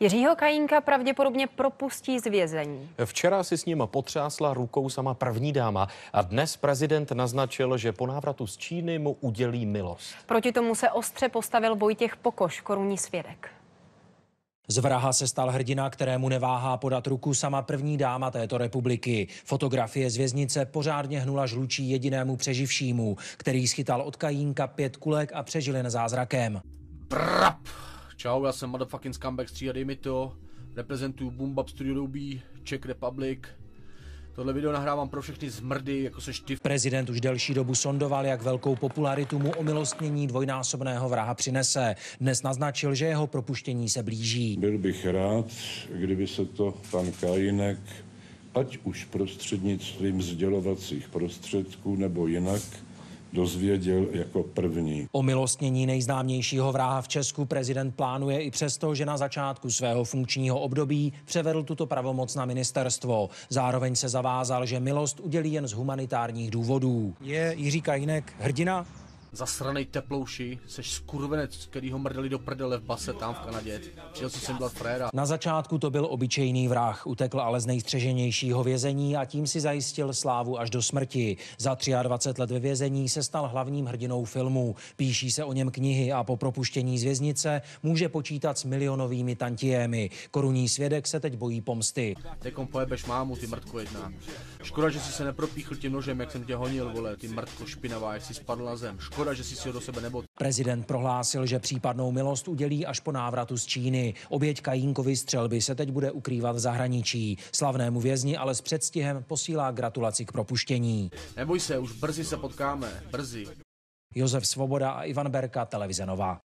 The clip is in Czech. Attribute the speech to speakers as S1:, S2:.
S1: Jiřího Kajínka pravděpodobně propustí z vězení. Včera si s ním potřásla rukou sama první dáma a dnes prezident naznačil, že po návratu z Číny mu udělí milost. Proti tomu se ostře postavil Vojtěch Pokoš, korunní svědek. Z vraha se stal hrdina, kterému neváhá podat ruku sama první dáma této republiky. Fotografie z věznice pořádně hnula žlučí jedinému přeživšímu, který schytal od kajínka pět kulek a přežil jen zázrakem. Prap!
S2: Čau, já jsem motherfucking scumbag stříha, dej mi to. Reprezentuju Boombap Studio Ruby, Czech Republic. Tohle video nahrávám pro všechny zmrdy, jako se ty.
S1: Prezident už delší dobu sondoval, jak velkou popularitu mu omilostnění dvojnásobného vraha přinese. Dnes naznačil, že jeho propuštění se blíží. Byl bych rád, kdyby se to pan Kajinek, ať už prostřednictvím sdělovacích prostředků nebo jinak, dozvěděl jako první. O milostnění nejznámějšího vraha v Česku prezident plánuje i přesto, že na začátku svého funkčního období převedl tuto pravomoc na ministerstvo. Zároveň se zavázal, že milost udělí jen z humanitárních důvodů. Je Jiří Kajinek
S2: hrdina? Zasranej teplouši, seš skurvenec, který ho mrdeli do prdele v base tam v Kanadě. Přijel si sem dělat fréra.
S1: Na začátku to byl obyčejný vrah, utekl ale z nejstřeženějšího vězení a tím si zajistil slávu až do smrti. Za 23 let ve vězení se stal hlavním hrdinou filmu. Píší se o něm knihy a po propuštění z věznice může počítat s milionovými tantiemi. Korunní svědek se teď bojí pomsty.
S2: Tekom pojebeš mámu, ty mrtko jedna. Škoda, že jsi se nepropíchl tím nožem, jak jsem tě honil, vole, ty mrtko špinavá, jak jsi spadl na zem. Škoda Škoda, že si si ho do sebe nebo.
S1: Prezident prohlásil, že případnou milost udělí až po návratu z Číny. Oběť Kajínkovy střelby se teď bude ukrývat v zahraničí. Slavnému vězni ale s předstihem posílá gratulaci k propuštění.
S2: Neboj se, už brzy se potkáme. Brzy.
S1: Josef Svoboda a Ivan Berka, televize Nova.